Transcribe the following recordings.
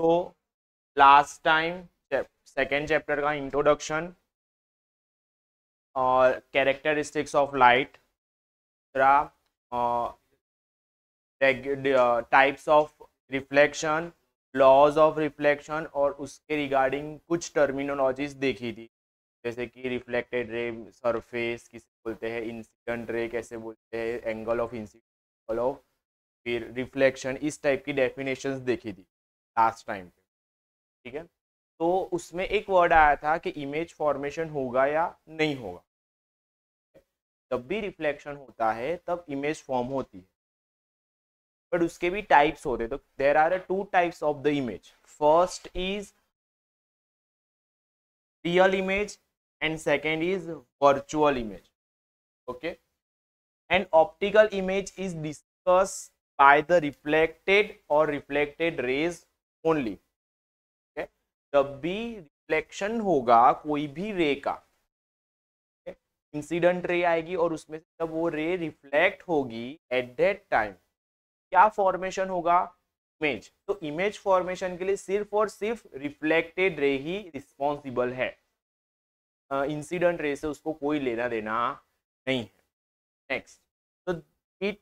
तो last time second chapter का introduction और characteristics of light types of reflection laws of reflection और उसके रिगार्डिंग कुछ टर्मिनोलॉजीज देखी थी जैसे कि रिफ्लेक्टेड रे सरफेस किसे बोलते हैं इंसिडेंट रे कैसे बोलते हैं angle of incident angle of फिर रिफ्लेक्शन इस टाइप की डेफिनेशंस देखी थी लास्ट टाइम पे ठीक है तो उसमें एक वर्ड आया था कि इमेज फॉर्मेशन होगा या नहीं होगा जब भी रिफ्लेक्शन होता है तब इमेज फॉर्म होती है बट उसके भी टाइप्स होते तो there are two types of the image first is real image and second is virtual image okay and optical image is discuss by the reflected और रिफ्लेक्टेड रेज ओनली okay? जब भी reflection होगा कोई भी रे का इंसिडेंट रे आएगी और उसमें से जब वो रे रिफ्लेक्ट होगी एट दैट टाइम क्या फॉर्मेशन होगा इमेज तो इमेज फॉर्मेशन के लिए सिर्फ और सिर्फ रिफ्लेक्टेड रे ही रिस्पॉन्सिबल है इंसिडेंट uh, रे से उसको कोई लेना देना नहीं है नेक्स्ट तो it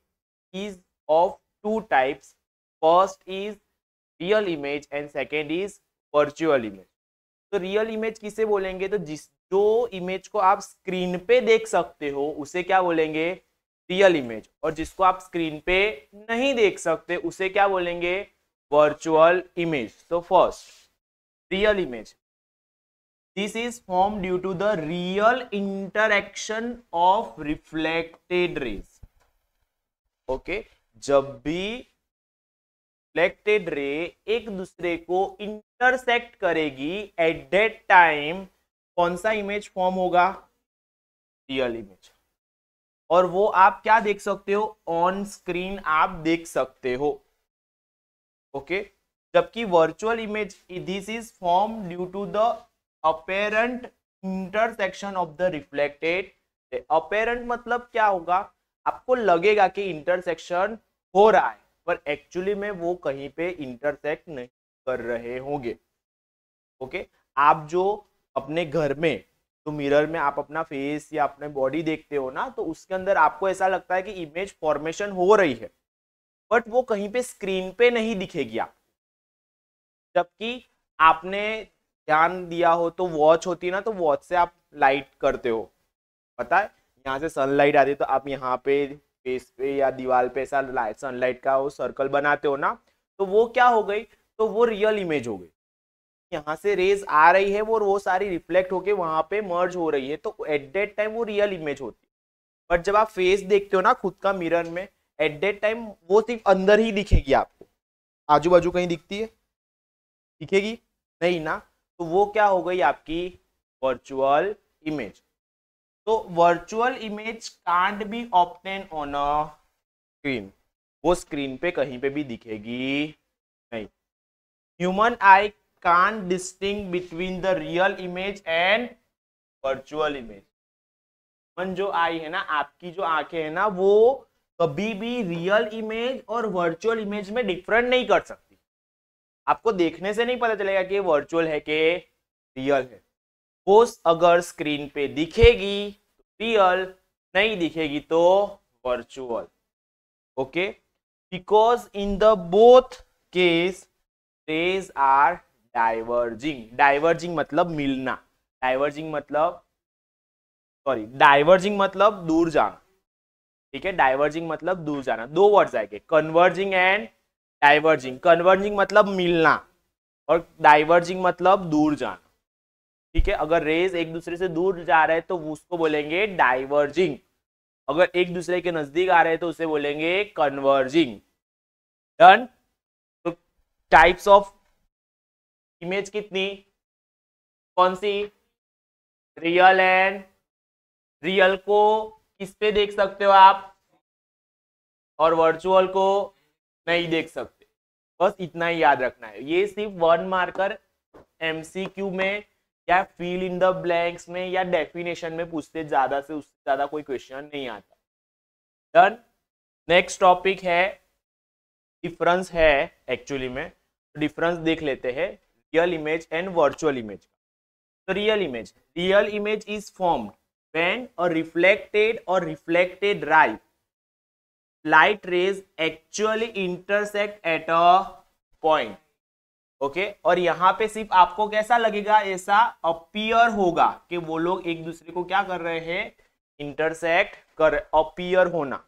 is of two types first is real image and second is virtual image तो रियल इमेज किसे बोलेंगे तो जिस जो इमेज को आप स्क्रीन पे देख सकते हो उसे क्या बोलेंगे रियल इमेज और जिसको आप स्क्रीन पे नहीं देख सकते उसे क्या बोलेंगे वर्चुअल इमेज तो first real image this is form due to the real intersection of reflected rays okay जब भी रिफ्लेक्टेड रे एक दूसरे को इंटरसेक्ट करेगी एट दैट टाइम कौन सा इमेज फॉर्म होगा रियल इमेज और वो आप क्या देख सकते हो ऑन स्क्रीन आप देख सकते हो ओके जबकि virtual image this is form due to the apparent intersection of the reflected apparent मतलब क्या होगा आपको लगेगा कि इंटरसेक्शन हो रहा है पर एक्चुअली में वो कहीं पे इंटरसेक्ट नहीं कर रहे होंगे ओके आप जो अपने घर में तो मिरर में आप अपना फेस या अपने बॉडी देखते हो ना तो उसके अंदर आपको ऐसा लगता है कि इमेज फॉर्मेशन हो रही है बट वो कहीं पे स्क्रीन पे नहीं दिखेगी आप जबकि आपने ध्यान दिया हो तो वॉच होती है ना तो वॉच से आप लाइट करते हो पता है यहाँ से सनलाइट आती है तो आप यहाँ पे फेस पे या दीवार पे ऐसा सनलाइट का वो सर्कल बनाते हो ना तो वो क्या हो गई तो वो रियल इमेज हो गई यहाँ से रेज आ रही है वो वो सारी रिफ्लेक्ट होके वहां पे मर्ज हो रही है तो एट दैट टाइम वो रियल इमेज होती है बट जब आप फेस देखते हो ना खुद का मिरर में एट दैट टाइम वो सिर्फ अंदर ही दिखेगी आपको आजू बाजू कहीं दिखती है दिखेगी नहीं ना तो वो क्या हो गई आपकी वर्चुअल इमेज तो virtual image can't be obtain on a screen वो स्क्रीन पे कहीं पे भी दिखेगी नहीं human eye can't distinguish between the real image and virtual image मन जो आई है ना आपकी जो आंखें है ना वो कभी भी रियल इमेज और वर्चुअल इमेज में डिफरेंट नहीं कर सकती आपको देखने से नहीं पता चलेगा कि वर्चुअल है कि रियल है पोस्ट अगर स्क्रीन पे दिखेगी रियल नहीं दिखेगी तो virtual okay because in the both case rays are diverging diverging मतलब मिलना डाइवर्जिंग मतलब सॉरी डाइवर्जिंग मतलब दूर जाना ठीक है डाइवर्जिंग मतलब दूर जाना दो वर्ड्स आएंगे कन्वर्जिंग एंड डाइवर्जिंग कन्वर्जिंग मतलब मिलना और डाइवर्जिंग मतलब दूर जाना ठीक है अगर रेज एक दूसरे से दूर जा रहे हैं तो उसको बोलेंगे डाइवर्जिंग अगर एक दूसरे के नजदीक आ रहे हैं तो उसे बोलेंगे कन्वर्जिंग डन तो टाइप्स ऑफ इमेज कितनी कौन सी रियल एंड रियल को किस पे देख सकते हो आप और वर्चुअल को नहीं देख सकते बस इतना ही याद रखना है ये सिर्फ वन मार्कर एमसीक्यू में या फील इन द ब्लैंक्स में या डेफिनेशन में पूछते ज्यादा से उससे ज्यादा कोई क्वेश्चन नहीं आता डन नेक्स्ट टॉपिक है डिफरेंस है एक्चुअली में डिफरेंस तो देख लेते हैं real image and virtual image का तो real image real image is formed when a reflected और reflected right light rays actually intersect at a point okay okay? और यहाँ पे सिर्फ आपको कैसा लगेगा ऐसा अपियर होगा कि वो लोग एक दूसरे को क्या कर रहे हैं इंटरसेक्ट कर अपियर होना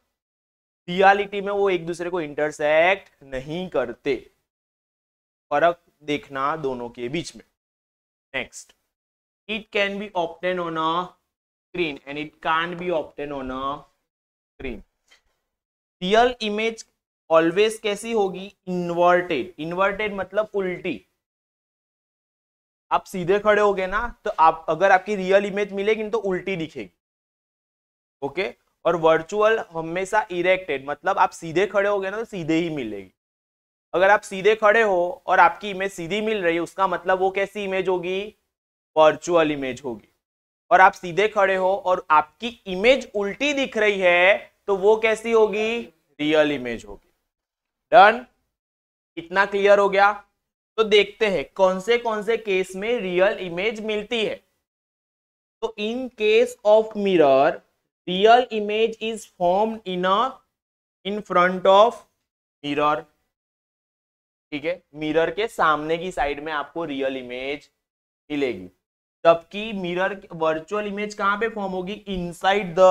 रियालिटी में वो एक दूसरे को इंटरसेक्ट नहीं करते फर्क देखना दोनों के बीच में next it can be obtain on a screen and it can't be obtain on a screen real image always कैसी होगी इन्वर्टेड इन्वर्टेड मतलब उल्टी आप सीधे खड़े हो गए ना तो आप अगर आपकी रियल इमेज मिलेगी तो उल्टी दिखेगी ओके okay? और वर्चुअल हमेशा इरेक्टेड मतलब आप सीधे खड़े हो गए ना तो सीधे ही मिलेगी अगर आप सीधे खड़े हो और आपकी इमेज सीधी मिल रही है उसका मतलब वो कैसी इमेज होगी वर्चुअल इमेज होगी और आप सीधे खड़े हो और आपकी इमेज उल्टी दिख रही है तो वो कैसी होगी रियल इमेज होगी डन इतना क्लियर हो गया तो देखते हैं कौन से कौन से केस में रियल इमेज मिलती है तो in case of mirror real image is form in a in front of mirror ठीक है मिरर के सामने की साइड में आपको रियल इमेज मिलेगी जबकि मिरर वर्चुअल इमेज कहां पे फॉर्म होगी इनसाइड द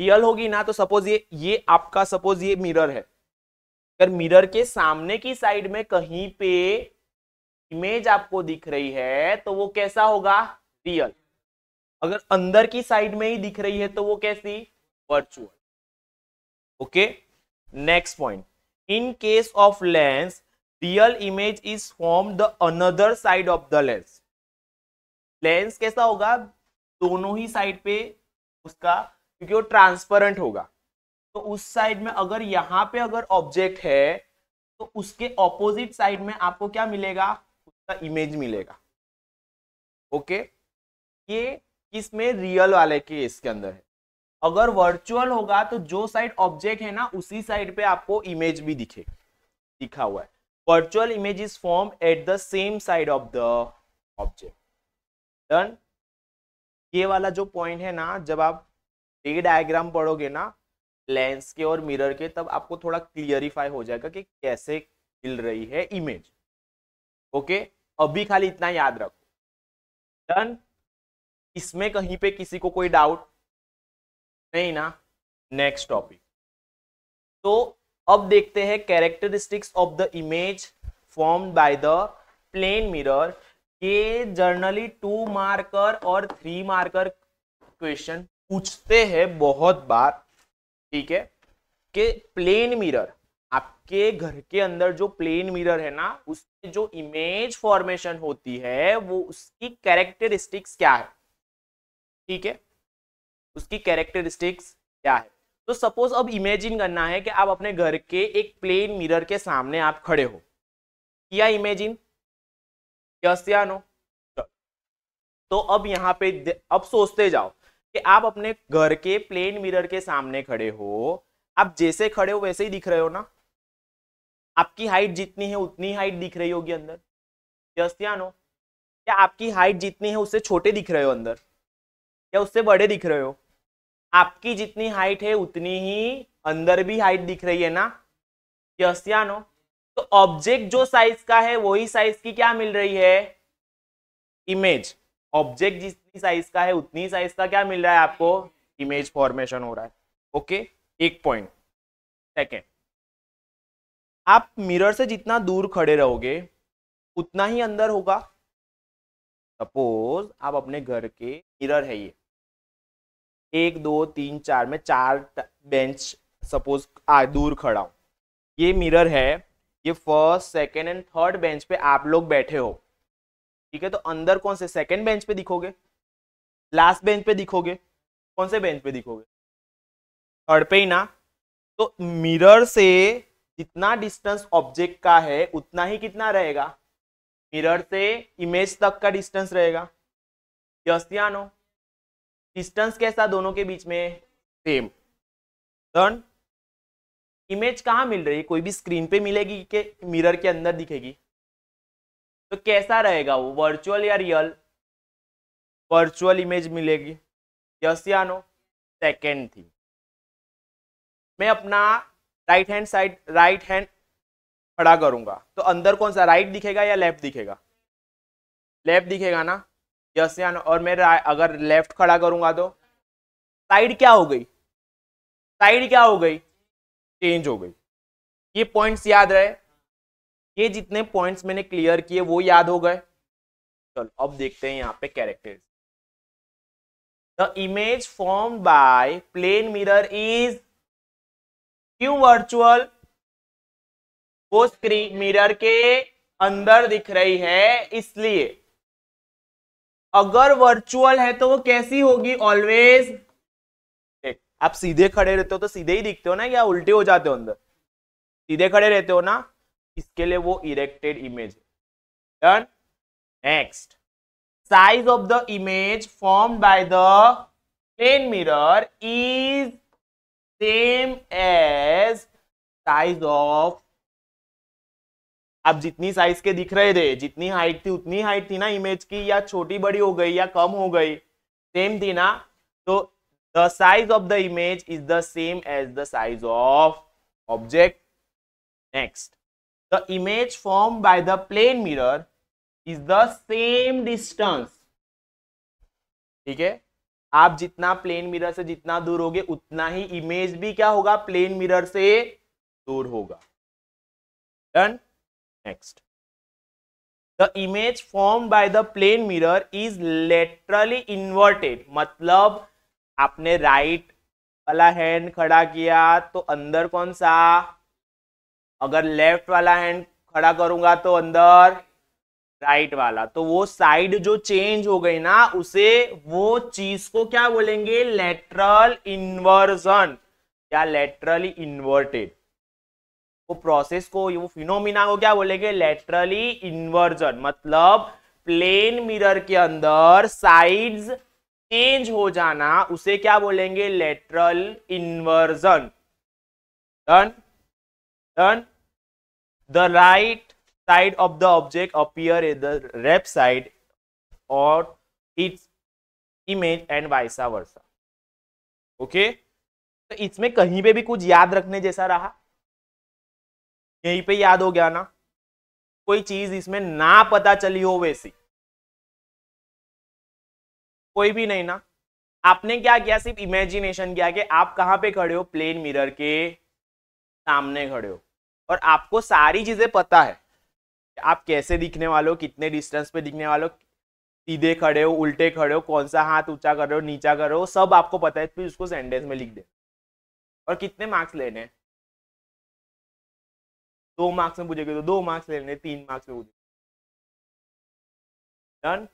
रियल होगी ना तो सपोज ये ये आपका सपोज ये मिरर है अगर मिरर के सामने की साइड में कहीं पे इमेज आपको दिख रही है तो वो कैसा होगा रियल अगर अंदर की साइड में ही दिख रही है तो वो कैसी virtual okay next point in case of lens real image is form the another side of the lens lens कैसा होगा दोनों ही साइड पे उसका क्योंकि वो ट्रांसपेरेंट होगा तो उस साइड में अगर यहाँ पे अगर ऑब्जेक्ट है तो उसके ऑपोजिट साइड में आपको क्या मिलेगा उसका इमेज मिलेगा ओके ये इसमें रियल वाले के इसके अंदर है अगर वर्चुअल होगा तो जो साइड ऑब्जेक्ट है ना उसी साइड पे आपको इमेज भी दिखेगा दिखा हुआ है virtual image is form at the same side of the object done ये वाला जो पॉइंट है ना जब आप ये डायग्राम पढ़ोगे ना लेंस के और मिरर के तब आपको थोड़ा क्लियरिफाई हो जाएगा कि कैसे हिल रही है इमेज ओके अभी खाली इतना याद रखो डन इसमें कहीं पे किसी को कोई डाउट नहीं ना नेक्स्ट टॉपिक तो अब देखते हैं characteristics of the image form by the plane mirror ये जर्नली टू मार्कर और थ्री मार्कर क्वेश्चन पूछते हैं बहुत बार ठीक है कि प्लेन मिरर आपके घर के अंदर जो प्लेन मिरर है ना उसमें जो इमेज फॉर्मेशन होती है वो उसकी कैरेक्टरिस्टिक्स क्या है ठीक है उसकी कैरेक्टरिस्टिक्स क्या है तो सपोज अब इमेजिन करना है कि आप अपने घर के एक प्लेन मिरर के सामने आप खड़े हो किया इमेजिन यस या नो तो अब यहाँ पे अब सोचते जाओ कि आप अपने घर के प्लेन मिरर के सामने खड़े हो आप जैसे खड़े हो वैसे ही दिख रहे हो ना आपकी हाइट जितनी है उतनी हाइट दिख रही होगी अंदर या नो क्या आपकी हाइट जितनी है उससे छोटे दिख रहे हो अंदर या उससे बड़े दिख रहे हो आपकी जितनी हाइट है उतनी ही अंदर भी हाइट दिख रही है ना यस नो तो ऑब्जेक्ट जो साइज का है वही साइज की क्या मिल रही है इमेज ऑब्जेक्ट जिस जितनी साइज का है उतनी साइज का क्या मिल रहा है आपको इमेज फॉर्मेशन हो रहा है ओके एक पॉइंट सेकेंड आप मिरर से जितना दूर खड़े रहोगे उतना ही अंदर होगा सपोज आप अपने घर के मिरर है ये एक दो तीन चार में चार बेंच सपोज दूर खड़ा हूँ ये मिरर है ये first second and third bench पे आप लोग बैठे हो ठीक है तो अंदर कौन से सेकेंड बेंच पे दिखोगे लास्ट बेंच पे दिखोगे कौन से बेंच पे दिखोगे थर्ड पे ही ना तो मिरर से जितना डिस्टेंस ऑब्जेक्ट का है उतना ही कितना रहेगा मिरर से इमेज तक का डिस्टेंस रहेगा यस डिस्टेंस कैसा दोनों के बीच में सेम डन इमेज कहाँ मिल रही है कोई भी स्क्रीन पे मिलेगी कि मिरर के अंदर दिखेगी तो कैसा रहेगा वो वर्चुअल या रियल वर्चुअल इमेज मिलेगी यस या नो सेकेंड थी मैं अपना right hand side right hand खड़ा करूंगा तो अंदर कौन सा राइट दिखेगा या लेफ्ट दिखेगा लेफ्ट दिखेगा ना यस या नो और मैं अगर लेफ्ट खड़ा करूंगा तो साइड क्या हो गई साइड क्या हो गई चेंज हो गई ये पॉइंट्स याद रहे ये जितने पॉइंट्स मैंने क्लियर किए वो याद हो गए चलो अब देखते हैं यहाँ पे characters the image formed by plane mirror is q virtual वो स्क्रीन मिरर के अंदर दिख रही है इसलिए अगर वर्चुअल है तो वो कैसी होगी ऑलवेज आप सीधे खड़े रहते हो तो सीधे ही दिखते हो ना या उल्टे हो जाते हो अंदर सीधे खड़े रहते हो ना इसके लिए वो erected image done next size of the image formed by the plane mirror is same as size of आप जितनी साइज के दिख रहे थे जितनी हाइट थी उतनी हाइट थी ना इमेज की या छोटी बड़ी हो गई या कम हो गई सेम थी ना तो the size of the image is the same as the size of object next the image form by the plane mirror is the same distance ठीक है आप जितना प्लेन मिरर से जितना दूर होगे उतना ही इमेज भी क्या होगा प्लेन मिरर से दूर होगा done next the image form by the plane mirror is laterally inverted मतलब आपने राइट वाला हैंड खड़ा किया तो अंदर कौन सा अगर लेफ्ट वाला हैंड खड़ा करूंगा तो अंदर राइट वाला तो वो साइड जो चेंज हो गई ना उसे वो चीज को क्या बोलेंगे लेटरल इन्वर्जन या लेटरली इन्वर्टेड वो प्रोसेस को वो फिनोमिना को क्या बोलेंगे लेटरली इन्वर्जन मतलब प्लेन मिरर के अंदर साइड्स चेंज हो जाना उसे क्या बोलेंगे lateral inversion done done the right side of the object appear in the left side or its image and vice versa. Okay okay? तो इसमें कहीं पे भी कुछ याद रखने जैसा रहा यहीं पे याद हो गया ना कोई चीज इसमें ना पता चली हो वैसी कोई भी नहीं ना आपने क्या किया सिर्फ इमेजिनेशन किया कि आप कहां पे खड़े हो प्लेन मिरर के सामने खड़े हो और आपको सारी चीजें पता है आप कैसे दिखने वाले हो कितने डिस्टेंस पे दिखने वाले हो सीधे खड़े हो उल्टे खड़े हो कौन सा हाथ ऊंचा कर रहे हो नीचा कर रहे हो सब आपको पता है फिर उसको सेंटेंस में लिख दे और कितने मार्क्स लेने दो मार्क्स में पूछेंगे तो दो मार्क्स लेने तीन मार्क्स में पूछे done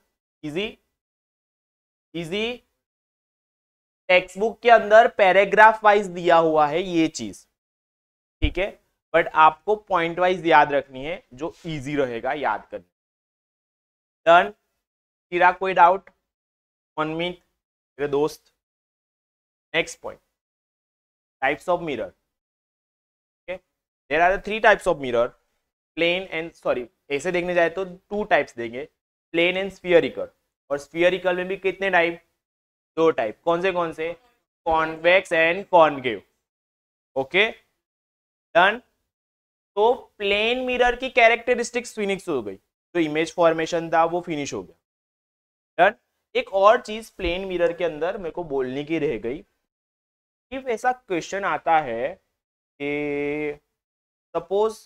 easy easy textbook के अंदर पैराग्राफ वाइज दिया हुआ है ये चीज ठीक है बट आपको पॉइंट वाइज याद रखनी है जो इजी रहेगा याद करने डन तेरा कोई डाउट मनमीत मेरे दोस्त next point types of mirror okay there are three types of mirror plane and sorry ऐसे देखने जाए तो टू टाइप्स देंगे प्लेन एंड स्फियरिकल और स्फियरिकल में भी कितने टाइप दो टाइप कौन से कौन से convex and concave okay done तो प्लेन मिरर की कैरेक्टरिस्टिक्स फिनिक्स हो गई तो इमेज फॉर्मेशन था वो फिनिश हो गया डन एक और चीज प्लेन मिरर के अंदर मेरे को बोलने की रह गई इफ ऐसा क्वेश्चन आता है कि सपोज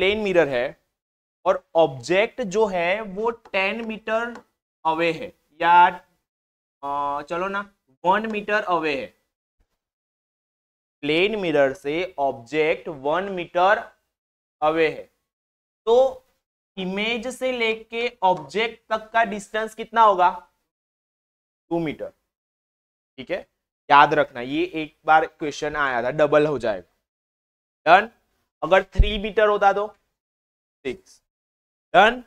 प्लेन मिरर है और ऑब्जेक्ट जो है वो टेन मीटर अवे है या आ, चलो ना वन मीटर अवे है प्लेन मिरर से ऑब्जेक्ट वन मीटर अवे है तो इमेज से लेके ऑब्जेक्ट तक का डिस्टेंस कितना होगा टू मीटर ठीक है याद रखना ये एक बार क्वेश्चन आया था डबल हो जाएगा डन अगर थ्री मीटर होता तो सिक्स डन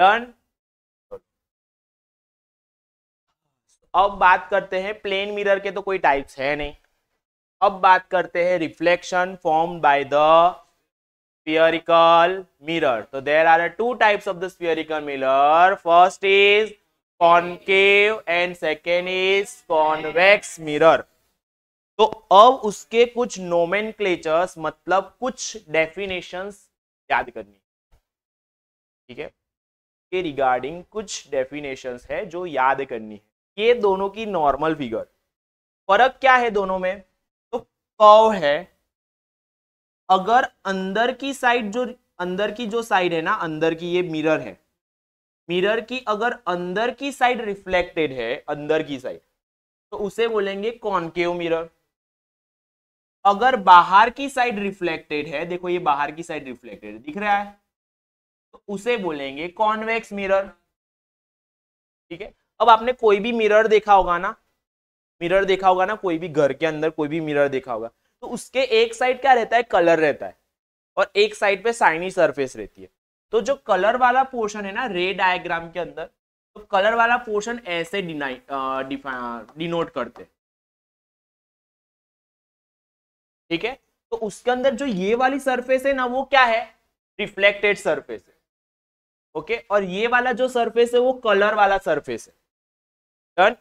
डन अब बात करते हैं प्लेन मिरर के तो कोई टाइप्स है नहीं अब बात करते हैं reflection form by the spherical mirror. So there are two types of the spherical mirror. First is concave and second is convex mirror. तो अब उसके कुछ नोमेन मतलब कुछ डेफिनेशंस याद करनी ठीक है के रिगार्डिंग कुछ डेफिनेशंस है जो याद करनी है ये दोनों की नॉर्मल फिगर फर्क क्या है दोनों में तो कर्व है अगर अंदर की साइड जो अंदर की जो साइड है ना अंदर की ये मिरर है मिरर की अगर अंदर की साइड रिफ्लेक्टेड है अंदर की साइड तो उसे बोलेंगे कॉनकेव मिरर अगर बाहर की साइड रिफ्लेक्टेड है देखो ये बाहर की साइड रिफ्लेक्टेड दिख रहा है तो उसे बोलेंगे कॉन्वेक्स मिरर ठीक है अब आपने कोई भी मिरर देखा होगा ना मिरर देखा होगा ना कोई भी घर के अंदर कोई भी मिरर देखा होगा तो उसके एक साइड क्या रहता है कलर रहता है और एक साइड पे साइनी सरफेस रहती है तो जो कलर वाला पोर्शन है ना रे डायग्राम के अंदर तो कलर वाला पोर्शन ऐसे डिनोट करते हैं ठीक है तो उसके अंदर जो ये वाली सरफेस है ना वो क्या है रिफ्लेक्टेड सरफेस है ओके और ये वाला जो सरफेस है वो कलर वाला सरफेस है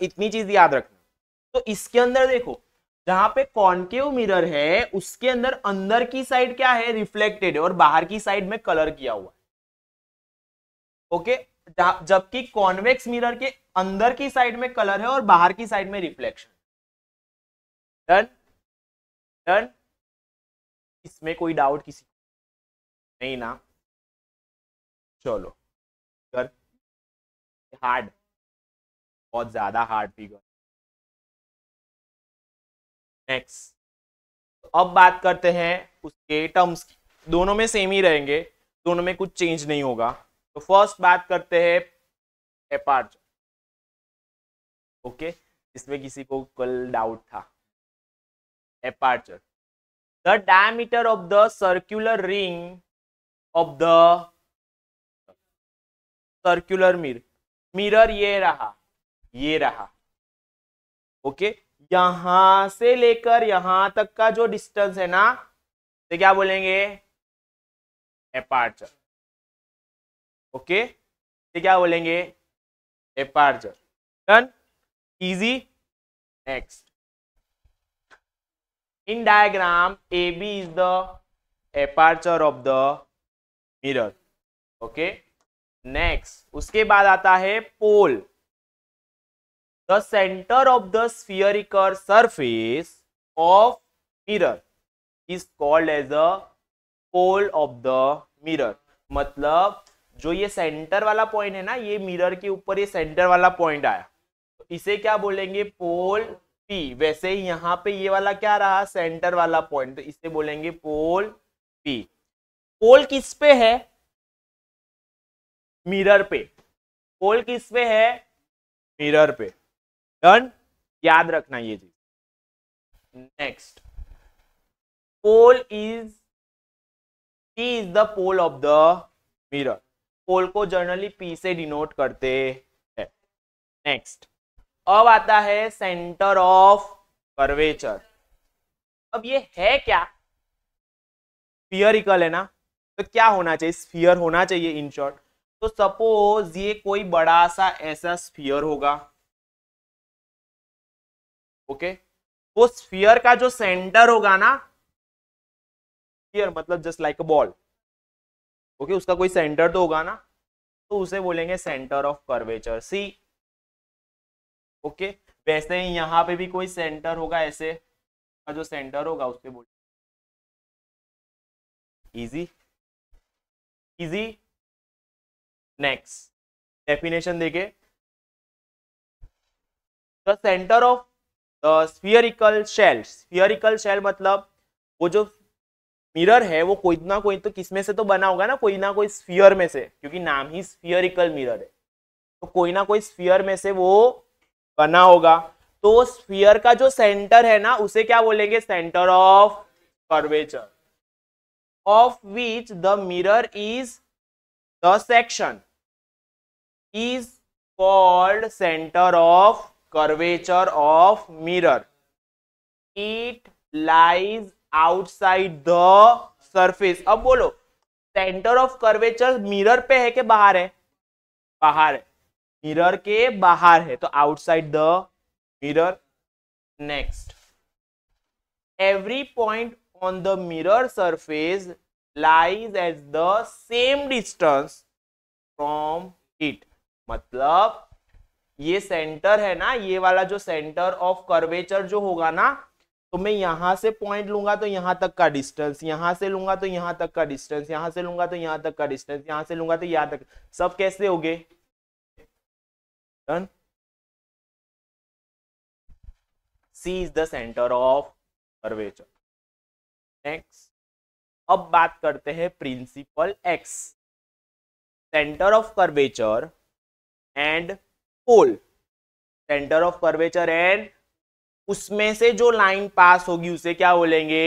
इतनी चीज याद रखना तो इसके अंदर देखो जहां पे कॉन्केव मिरर है उसके अंदर अंदर की साइड क्या है रिफ्लेक्टेड है और बाहर की साइड में कलर किया हुआ है ओके जबकि कॉन्वेक्स मिरर के अंदर की साइड में कलर है और बाहर की साइड में रिफ्लेक्शन डन डन इसमें कोई डाउट किसी नहीं ना चलो हार्ड बहुत ज्यादा हार्ड फिगर नेक्स्ट अब बात करते हैं उसके टर्म्स की दोनों में सेम ही रहेंगे दोनों में कुछ चेंज नहीं होगा तो फर्स्ट बात करते हैं एपार्चर ओके इसमें किसी को कल डाउट था aperture the diameter of the circular ring of the circular mirror mirror ये रहा ये रहा ओके okay? यहां से लेकर यहां तक का जो डिस्टेंस है ना तो क्या बोलेंगे एपार्चर ओके तो क्या बोलेंगे aperture done easy next diagram A B is the aperture of the mirror okay next उसके बाद आता है pole the centre of the spherical surface of mirror is called as a pole of the mirror मतलब जो ये centre वाला point है ना ये मिरर के ऊपर ये सेंटर वाला पॉइंट आया तो इसे क्या बोलेंगे पोल पी वैसे ही यहाँ पे ये वाला क्या रहा सेंटर वाला पॉइंट तो इसे बोलेंगे पोल पी पोल किस पे है मिरर पे पोल किस पे है मिरर पे डन याद रखना ये चीज next pole is P is the pole of the mirror pole को जनरली पी से डिनोट करते हैं नेक्स्ट अब आता है सेंटर ऑफ कर्वेचर अब ये है क्या स्फियरिकल है ना तो क्या होना चाहिए स्फीयर होना चाहिए इन शॉर्ट तो सपोज ये कोई बड़ा सा ऐसा स्फीयर होगा ओके वो स्फीयर का जो सेंटर होगा ना स्फीयर मतलब just like a ball okay उसका कोई सेंटर तो होगा ना तो उसे बोलेंगे centre of curvature C okay वैसे ही यहां पे भी कोई सेंटर होगा ऐसे का जो सेंटर होगा उस बोलेंगे इजी इजी नेक्स्ट डेफिनेशन देखे the centre of spherical shell spherical shell मतलब वो जो मिरर है वो कोई ना कोई तो किसमें से तो बना होगा ना कोई ना कोई स्फियर में से क्योंकि नाम ही स्फियरिकल मिरर है तो कोई ना कोई स्फियर में से वो बना होगा तो स्फियर का जो सेंटर है ना उसे क्या बोलेंगे centre of curvature of which the mirror is the section is called centre of curvature of mirror it lies outside the surface अब बोलो सेंटर ऑफ कर्वेचर मिरर पे है के बाहर है बाहर है मिरर के बाहर है तो outside the mirror next every point on the mirror surface lies as the same distance from it मतलब ये सेंटर है ना ये वाला जो सेंटर ऑफ कर्वेचर जो होगा ना तो मैं यहां से पॉइंट लूंगा तो यहां तक का डिस्टेंस यहां से लूंगा तो यहां तक का डिस्टेंस यहां से लूंगा तो यहां तक का डिस्टेंस यहां से लूंगा तो यहां तक सब कैसे हो गए done C is the centre of curvature next अब बात करते हैं principal axis centre of curvature and pole centre of curvature and उसमें से जो लाइन पास होगी उसे क्या बोलेंगे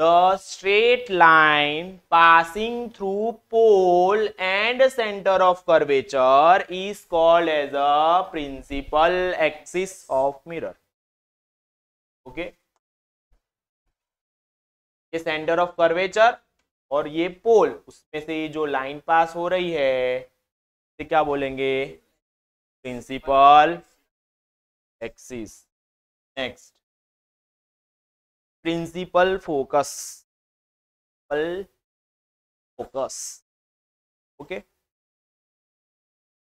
the straight line passing through pole and centre of curvature is called as a principal axis of mirror okay ये centre of curvature और ये पोल उसमें से जो लाइन पास हो रही है से क्या बोलेंगे principal axis next principal focus focus okay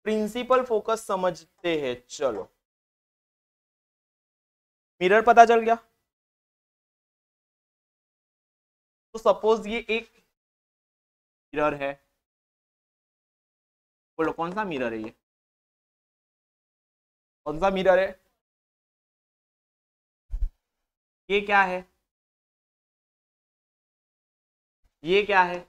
principal focus समझते हैं चलो मिरर पता चल गया तो सपोज ये एक मिरर है बोलो कौन सा मिरर है ये कौन सा मिरर है ये क्या है ये क्या है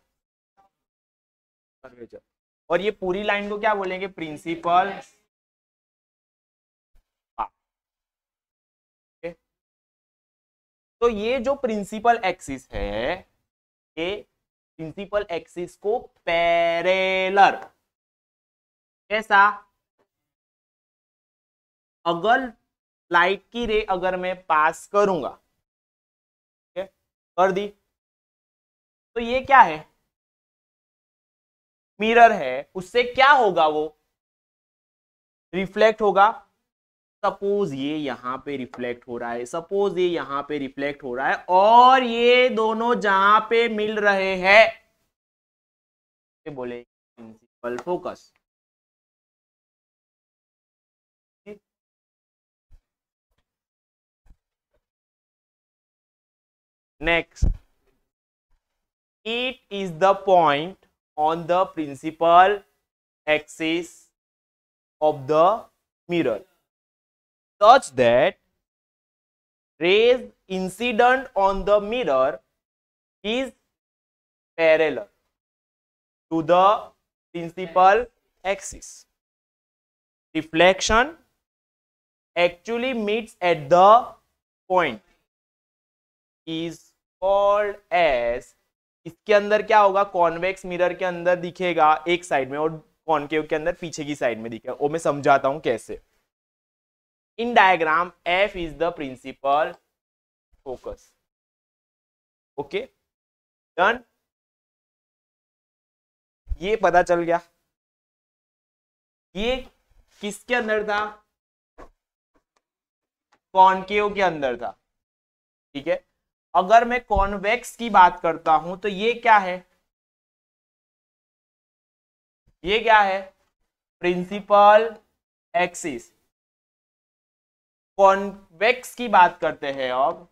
और ये पूरी लाइन को क्या बोलेंगे प्रिंसिपल हाँ। तो ये जो प्रिंसिपल एक्सिस है ये प्रिंसिपल एक्सिस को पैरेलर कैसा अगर लाइट की रे अगर मैं पास करूंगा ठीक है कर दी तो ये क्या है मिरर है उससे क्या होगा वो रिफ्लेक्ट होगा सपोज ये यहां पे रिफ्लेक्ट हो रहा है सपोज ये यहाँ पे रिफ्लेक्ट हो रहा है और ये दोनों जहां पे मिल रहे हैं बोले principal focus Next, it is the point on the principal axis of the mirror such that rays incident on the mirror is parallel to the principal axis. Reflection actually meets at the point is called as इसके अंदर क्या होगा convex mirror के अंदर दिखेगा एक side में और कॉन्केव के अंदर पीछे की साइड में दिखेगा वो मैं समझाता हूं कैसे in diagram F is the principal focus okay done ये पता चल गया ये किसके अंदर था कॉन्केव के अंदर था ठीक है अगर मैं कॉन्वेक्स की बात करता हूं तो ये क्या है ये क्या है प्रिंसिपल एक्सिस कॉन्वेक्स की बात करते हैं अब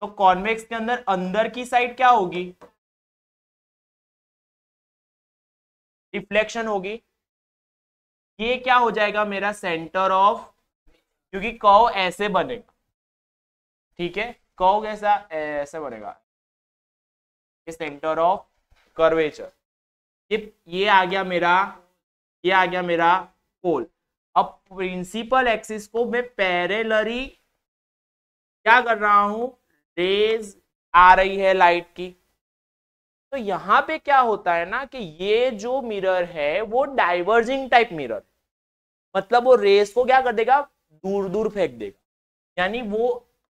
तो कॉन्वेक्स के अंदर अंदर की साइड क्या होगी रिफ्लेक्शन होगी ये क्या हो जाएगा मेरा सेंटर ऑफ क्योंकि कव ऐसे बनेगा ठीक है कर्व कैसा ऐसे बनेगा ये सेंटर ऑफ कर्वेचर ये ये आ गया मेरा ये आ गया मेरा पोल अब प्रिंसिपल एक्सिस को मैं पैरेलरी क्या कर रहा हूं रेज आ रही है लाइट की तो यहां पे क्या होता है ना कि ये जो मिरर है वो डाइवर्जिंग टाइप मिरर मतलब वो रेस को क्या कर देगा दूर दूर फेंक देगा यानी वो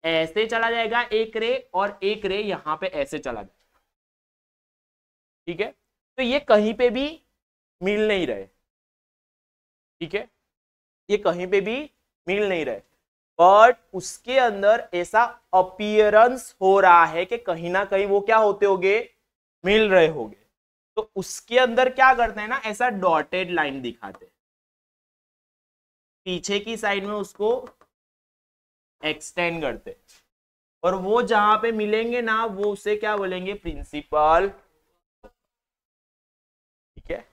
ऐसे चला जाएगा एक रे और एक रे यहां पे ऐसे चला जाएगा ठीक है तो ये कहीं पे भी मिल नहीं रहे ठीक है ये कहीं पे भी मिल नहीं रहे बट उसके अंदर ऐसा अपियरेंस हो रहा है कि कहीं ना कहीं वो क्या होते हो मिल रहे हो तो उसके अंदर क्या करते हैं ना ऐसा डॉटेड लाइन दिखाते हैं पीछे की साइड में उसको एक्सटेंड करते और वो जहां पे मिलेंगे ना वो उसे क्या बोलेंगे प्रिंसिपल ठीक है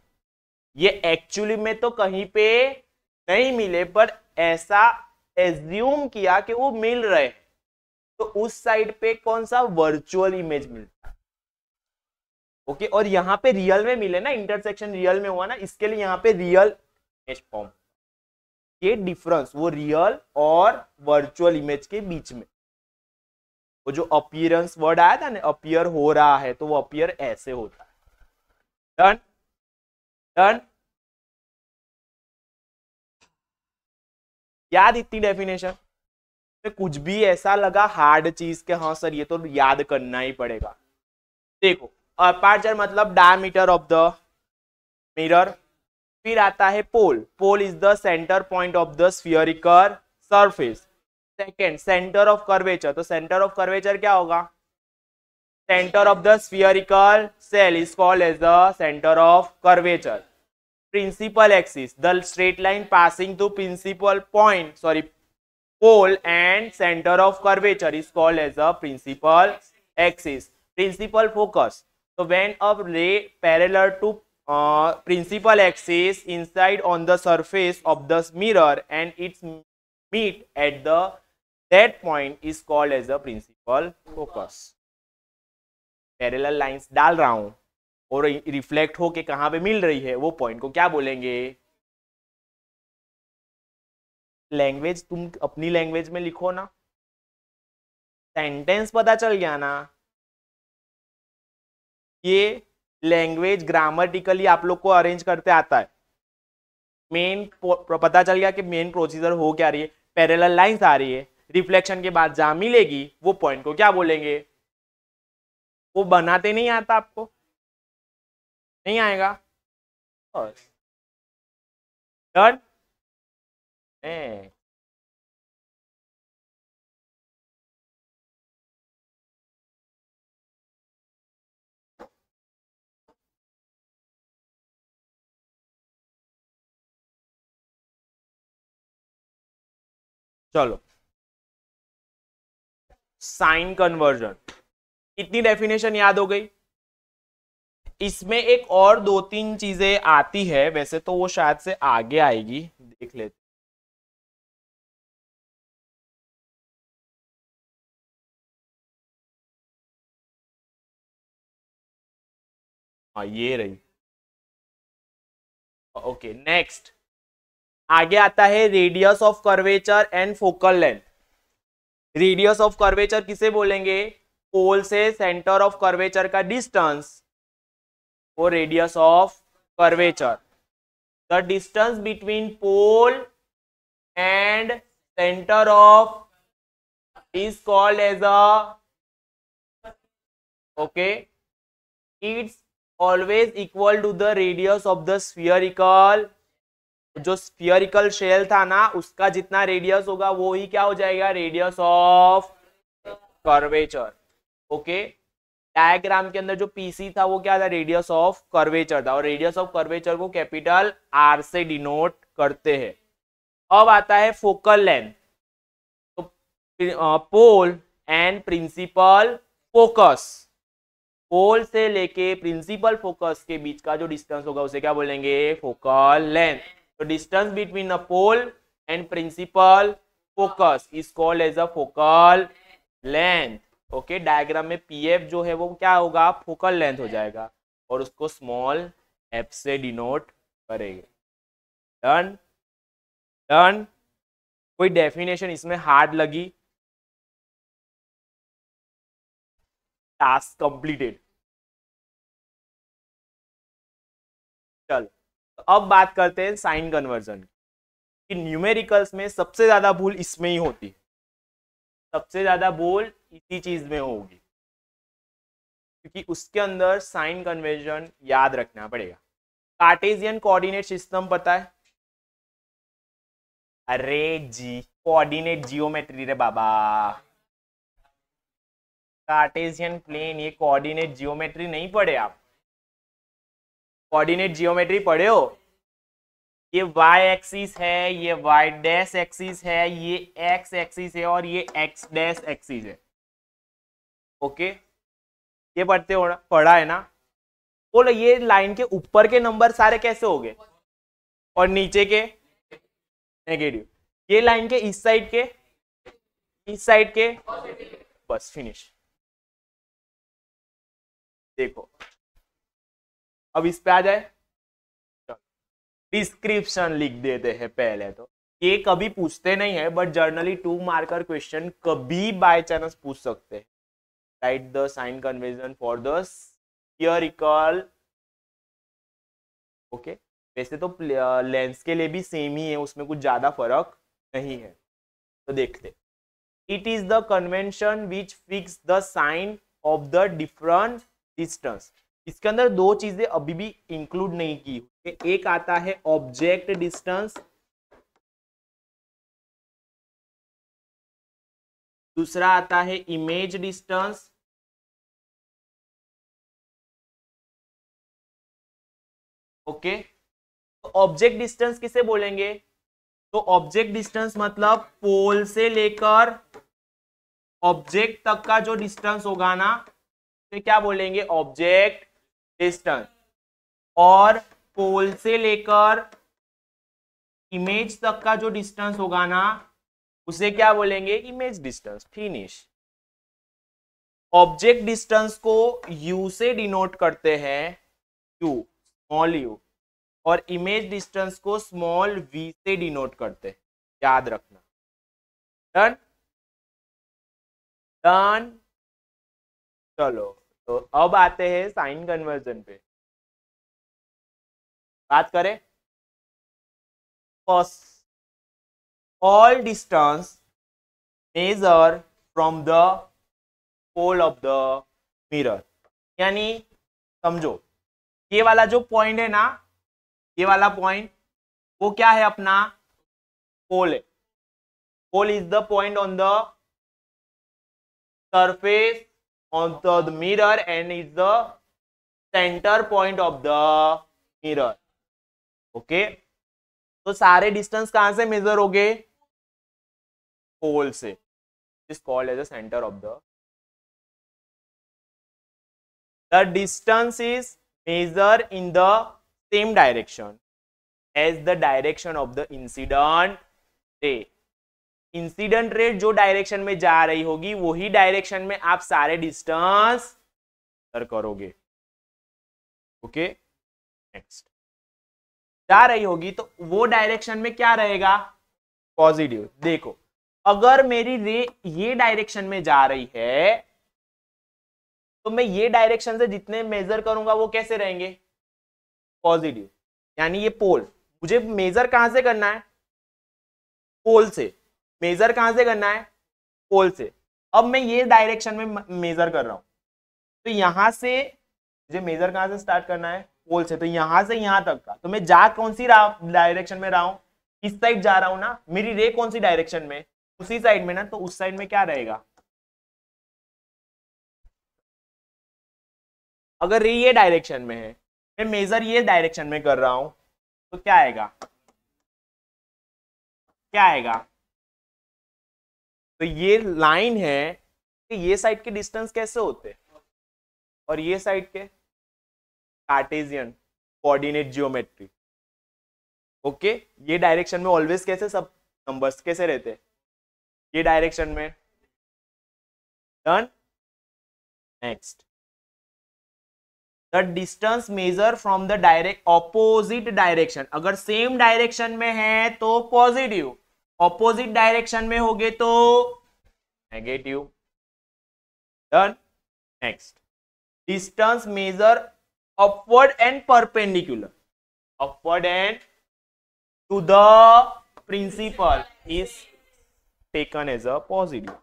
ये एक्चुअली में तो कहीं पे नहीं मिले पर ऐसा एज्यूम किया कि वो मिल रहे तो उस साइड पे कौन सा वर्चुअल इमेज मिलता ओके और यहाँ पे रियल में मिले ना इंटरसेक्शन रियल में हुआ ना इसके लिए यहाँ पे रियल इमेज फॉर्म ये डिफरेंस वो रियल और वर्चुअल इमेज के बीच में वो जो अपियरेंस वर्ड आया था ना अपियर हो रहा है तो वो अपियर ऐसे होता है डन डन याद इतनी डेफिनेशन तो कुछ भी ऐसा लगा हार्ड चीज के हाँ सर ये तो याद करना ही पड़ेगा देखो अपार्चर मतलब डायमीटर ऑफ द मिरर फिर आता है pole pole is the centre point of the spherical surface second centre of curvature तो सेंटर ऑफ कर्वेचर क्या होगा centre of the spherical shell is called as the centre of curvature principal axis the straight line passing to principal point sorry pole and centre of curvature is called as a principal axis principal focus तो when a ray parallel to principal axis incident on the surface of the mirror and it's meet at the that point is called as the principal focus parallel lines डाल रहा हूं और reflect होके कहां पे मिल रही है वो पॉइंट को क्या बोलेंगे लैंग्वेज तुम अपनी लैंग्वेज में लिखो ना सेंटेंस पता चल गया ना ये लैंग्वेज ग्रामेटिकली आप लोग को अरेंज करते आता है मेन पता चल गया कि मेन प्रोसीजर हो क्या रही है पैरल लाइन्स आ रही है रिफ्लेक्शन के बाद जहां मिलेगी वो पॉइंट को क्या बोलेंगे वो बनाते नहीं आता आपको नहीं आएगा डन चलो साइन कन्वर्जन इतनी डेफिनेशन याद हो गई इसमें एक और दो तीन चीजें आती है वैसे तो वो शायद से आगे आएगी देख लेते हाँ, ये रही ओके नेक्स्ट आगे आता है radius of curvature and focal length radius of curvature किसे बोलेंगे पोल से सेंटर ऑफ कर्वेचर का डिस्टेंस वो radius of curvature the distance between pole and centre of is called as a okay it's always equal to the radius of the spherical जो spherical shell था ना उसका जितना radius होगा वो ही क्या हो जाएगा radius of curvature okay diagram के अंदर जो पीसी था वो क्या था रेडियस ऑफ कर्वेचर था और रेडियस ऑफ कर्वेचर को कैपिटल आर से डिनोट करते हैं अब आता है फोकल लेंथ तो pole and principal focus pole से लेके प्रिंसिपल फोकस के बीच का जो डिस्टेंस होगा उसे क्या बोलेंगे फोकल लेंथ तो distance between a pole and principal focus is called as a focal length okay diagram में एफ जो है वो क्या होगा फोकल लेंथ हो जाएगा और उसको स्मॉल एफ से डिनोट करेंगे डन डन कोई डेफिनेशन इसमें हार्ड लगी टास्क कंप्लीटेड चलो अब बात करते हैं साइन कन्वर्जन कि न्यूमेरिकल्स में सबसे ज़्यादा भूल इसमें ही होती है सबसे ज़्यादा भूल इसी चीज़ में होगी क्योंकि उसके अंदर साइन कन्वर्जन याद रखना पड़ेगा कार्टेजियन कोऑर्डिनेट सिस्टम पता है अरे जी कोऑर्डिनेट जियोमेट्री रे बाबा कार्टेजियन प्लेन ये कोऑर्डिनेट जियोमेट्री नहीं पढ़े आप कोऑर्डिनेट जियोमेट्री पढ़े हो ये y एक्सिस है ये y डैश एक्सिस है ये x एक्सिस है और ये x डैश एक्सिस है ओके ये पढ़ते हो ना पढ़ा है ना बोलो ये लाइन के ऊपर के नंबर सारे कैसे हो गए और नीचे के नेगेटिव ये लाइन के इस साइड के इस साइड के बस फिनिश देखो अब इस पे आ जाए डिस्क्रिप्शन लिख देते हैं पहले तो ये कभी पूछते नहीं है but generally two marker question कभी बाय चांस पूछ सकते हैं right the sign convention for the spherical okay वैसे तो लेंस के लिए भी सेम ही है उसमें कुछ ज्यादा फर्क नहीं है तो देखते it is the convention which fix the sign of the different distance इसके अंदर दो चीजें अभी भी इंक्लूड नहीं की एक आता है ऑब्जेक्ट डिस्टेंस दूसरा आता है इमेज डिस्टेंस ओके तो ऑब्जेक्ट डिस्टेंस किसे बोलेंगे तो ऑब्जेक्ट डिस्टेंस मतलब पोल से लेकर ऑब्जेक्ट तक का जो डिस्टेंस होगा ना तो क्या बोलेंगे ऑब्जेक्ट डिस्टेंस और पोल से लेकर इमेज तक का जो डिस्टेंस होगा ना उसे क्या बोलेंगे image distance finish object distance को यू से डिनोट करते हैं यू स्मॉल यू और इमेज डिस्टेंस को स्मॉल वी से डिनोट करते हैं याद रखना डन डन चलो तो अब आते हैं साइन कन्वर्जन पे बात करें cos all distance measure from the pole of the mirror यानी समझो ये वाला जो पॉइंट है ना ये वाला पॉइंट वो क्या है अपना पोल है pole is the point on the surface on the, the mirror and is the center point of the mirror okay okay? तो सारे डिस्टेंस कहां से मेजर हो गए पोल से is called as the centre of the the distance is measured in the same direction as the direction of the incident ray incident ray जो direction में जा रही होगी वही डायरेक्शन में आप सारे डिस्टेंस करोगे ओके नेक्स्ट जा रही होगी तो वो डायरेक्शन में क्या रहेगा पॉजिटिव देखो अगर मेरी रे ये डायरेक्शन में जा रही है तो मैं ये डायरेक्शन से जितने मेजर करूंगा वो कैसे रहेंगे पॉजिटिव यानी ये पोल मुझे मेजर कहां से करना है पोल से मेजर कहां से करना है पोल से अब मैं ये डायरेक्शन में मेजर कर रहा हूं तो यहां से मुझे मेजर कहां से स्टार्ट करना है पोल से तो यहां से यहां तक का तो मैं जा कौन सी डायरेक्शन में रहा हूं इस साइड जा रहा हूं ना मेरी रे कौन सी डायरेक्शन में उसी साइड में ना तो उस साइड में क्या रहेगा अगर रे ये डायरेक्शन में है मैं मेजर ये डायरेक्शन में कर रहा हूं तो क्या आएगा क्या आएगा तो ये लाइन है कि ये साइड के डिस्टेंस कैसे होते और ये साइड के कार्टेजियन कोऑर्डिनेट जियोमेट्री ओके ये डायरेक्शन में ऑलवेज कैसे सब नंबर्स कैसे रहते ये डायरेक्शन में done next the distance measure from the direct opposite direction अगर सेम डायरेक्शन में है तो पॉजिटिव ऑपोजिट डायरेक्शन में होगे तो negative done next distance measure upward and perpendicular upward and to the principal is taken as a positive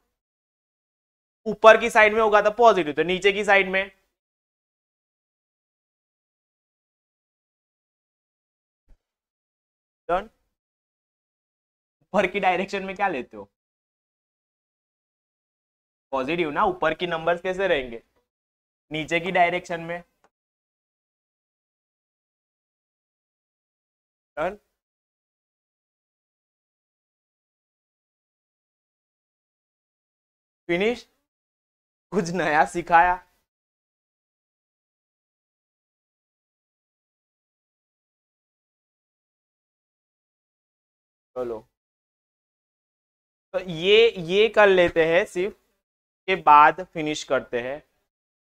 ऊपर की side में होगा तो पॉजिटिव तो नीचे की साइड में डन ऊपर की डायरेक्शन में क्या लेते हो पॉजिटिव ना ऊपर की नंबर्स कैसे रहेंगे नीचे की डायरेक्शन में डन फिनिश कुछ नया सिखाया चलो तो ये ये कर लेते हैं सिर्फ के बाद फिनिश करते हैं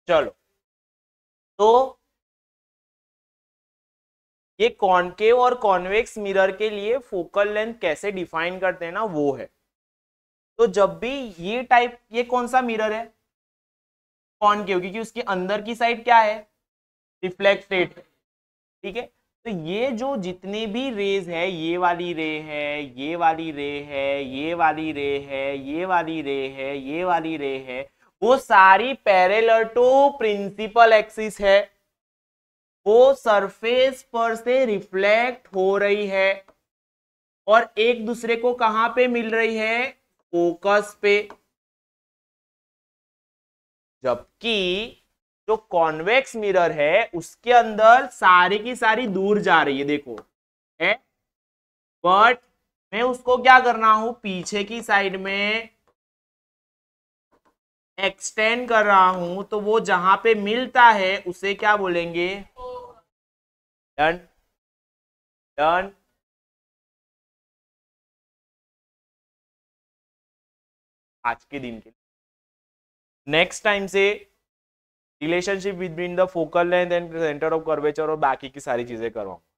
चलो तो ये कॉन्केव और कॉन्वेक्स मिरर के लिए फोकल लेंथ कैसे डिफाइन करते हैं ना वो है तो जब भी ये टाइप ये कौन सा मिरर है कॉन्केव क्योंकि उसके अंदर की साइड क्या है रिफ्लेक्टेड ठीक है तो ये जो जितने भी रेज है ये वाली रे है ये वाली रे है ये वाली रे है ये वाली रे है ये वाली रे है वो सारी पैरेलल टू प्रिंसिपल एक्सिस है वो सरफेस पर से रिफ्लेक्ट हो रही है और एक दूसरे को कहां पे मिल रही है फोकस पे जबकि जो कॉन्वेक्स मिरर है उसके अंदर सारी की सारी दूर जा रही है देखो है बट मैं उसको क्या कर रहा हूं पीछे की साइड में एक्सटेंड कर रहा हूं तो वो जहां पे मिलता है उसे क्या बोलेंगे डन डन आज के दिन के नेक्स्ट टाइम से relationship between the focal length and centre of curvature और बाकी की सारी चीजें करवाऊँ